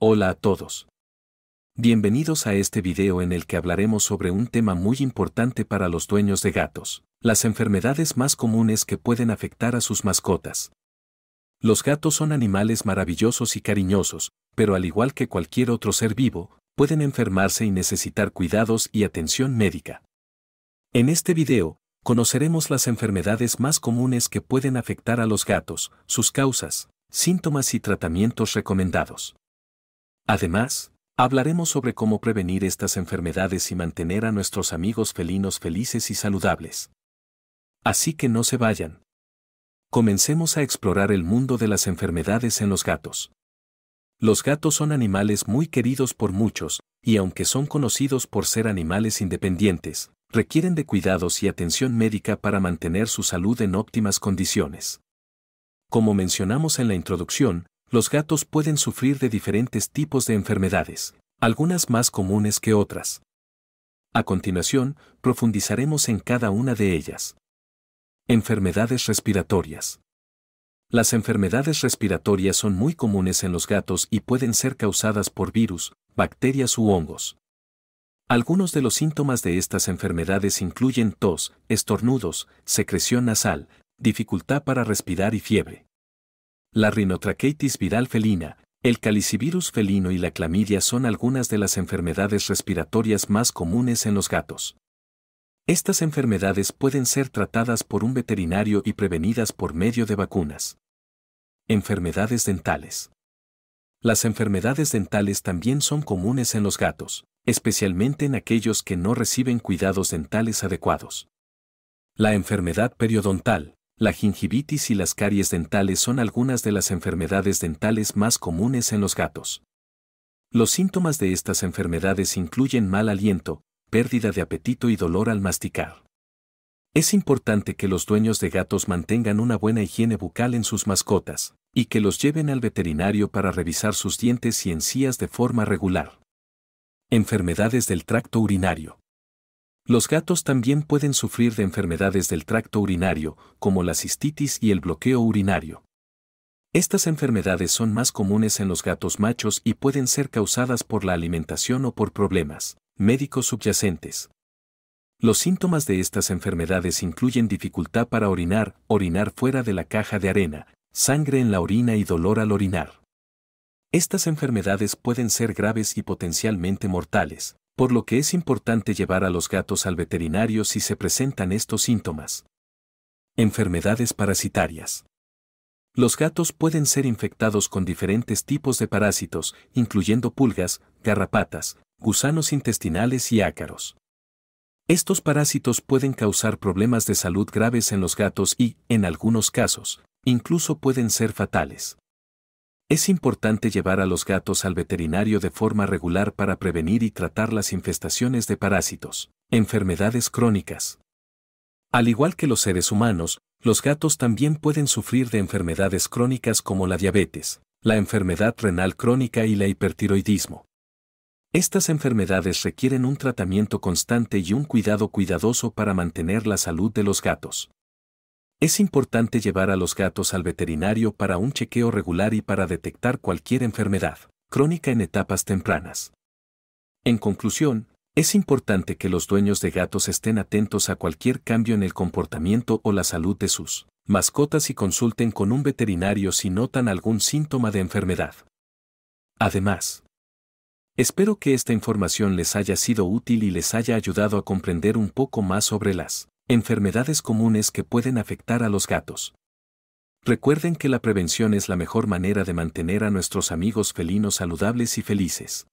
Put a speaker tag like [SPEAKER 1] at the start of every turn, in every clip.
[SPEAKER 1] Hola a todos. Bienvenidos a este video en el que hablaremos sobre un tema muy importante para los dueños de gatos, las enfermedades más comunes que pueden afectar a sus mascotas. Los gatos son animales maravillosos y cariñosos, pero al igual que cualquier otro ser vivo, pueden enfermarse y necesitar cuidados y atención médica. En este video, conoceremos las enfermedades más comunes que pueden afectar a los gatos, sus causas, síntomas y tratamientos recomendados. Además, hablaremos sobre cómo prevenir estas enfermedades y mantener a nuestros amigos felinos felices y saludables. Así que no se vayan. Comencemos a explorar el mundo de las enfermedades en los gatos. Los gatos son animales muy queridos por muchos, y aunque son conocidos por ser animales independientes, requieren de cuidados y atención médica para mantener su salud en óptimas condiciones. Como mencionamos en la introducción, los gatos pueden sufrir de diferentes tipos de enfermedades, algunas más comunes que otras. A continuación, profundizaremos en cada una de ellas. Enfermedades respiratorias. Las enfermedades respiratorias son muy comunes en los gatos y pueden ser causadas por virus, bacterias u hongos. Algunos de los síntomas de estas enfermedades incluyen tos, estornudos, secreción nasal, dificultad para respirar y fiebre. La rinotraqueitis viral felina, el calicivirus felino y la clamidia son algunas de las enfermedades respiratorias más comunes en los gatos. Estas enfermedades pueden ser tratadas por un veterinario y prevenidas por medio de vacunas. Enfermedades dentales. Las enfermedades dentales también son comunes en los gatos, especialmente en aquellos que no reciben cuidados dentales adecuados. La enfermedad periodontal, la gingivitis y las caries dentales son algunas de las enfermedades dentales más comunes en los gatos. Los síntomas de estas enfermedades incluyen mal aliento, pérdida de apetito y dolor al masticar. Es importante que los dueños de gatos mantengan una buena higiene bucal en sus mascotas, y que los lleven al veterinario para revisar sus dientes y encías de forma regular. Enfermedades del tracto urinario. Los gatos también pueden sufrir de enfermedades del tracto urinario, como la cistitis y el bloqueo urinario. Estas enfermedades son más comunes en los gatos machos y pueden ser causadas por la alimentación o por problemas médicos subyacentes. Los síntomas de estas enfermedades incluyen dificultad para orinar, orinar fuera de la caja de arena, sangre en la orina y dolor al orinar. Estas enfermedades pueden ser graves y potencialmente mortales, por lo que es importante llevar a los gatos al veterinario si se presentan estos síntomas. Enfermedades parasitarias. Los gatos pueden ser infectados con diferentes tipos de parásitos, incluyendo pulgas, garrapatas, gusanos intestinales y ácaros. Estos parásitos pueden causar problemas de salud graves en los gatos y, en algunos casos, incluso pueden ser fatales. Es importante llevar a los gatos al veterinario de forma regular para prevenir y tratar las infestaciones de parásitos, enfermedades crónicas. Al igual que los seres humanos, los gatos también pueden sufrir de enfermedades crónicas como la diabetes, la enfermedad renal crónica y la hipertiroidismo. Estas enfermedades requieren un tratamiento constante y un cuidado cuidadoso para mantener la salud de los gatos. Es importante llevar a los gatos al veterinario para un chequeo regular y para detectar cualquier enfermedad crónica en etapas tempranas. En conclusión, es importante que los dueños de gatos estén atentos a cualquier cambio en el comportamiento o la salud de sus mascotas y consulten con un veterinario si notan algún síntoma de enfermedad. Además, espero que esta información les haya sido útil y les haya ayudado a comprender un poco más sobre las Enfermedades comunes que pueden afectar a los gatos. Recuerden que la prevención es la mejor manera de mantener a nuestros amigos felinos saludables y felices.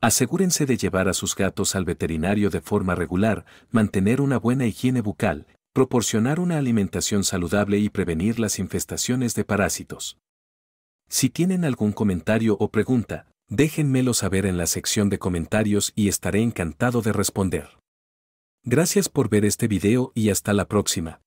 [SPEAKER 1] Asegúrense de llevar a sus gatos al veterinario de forma regular, mantener una buena higiene bucal, proporcionar una alimentación saludable y prevenir las infestaciones de parásitos. Si tienen algún comentario o pregunta, déjenmelo saber en la sección de comentarios y estaré encantado de responder. Gracias por ver este video y hasta la próxima.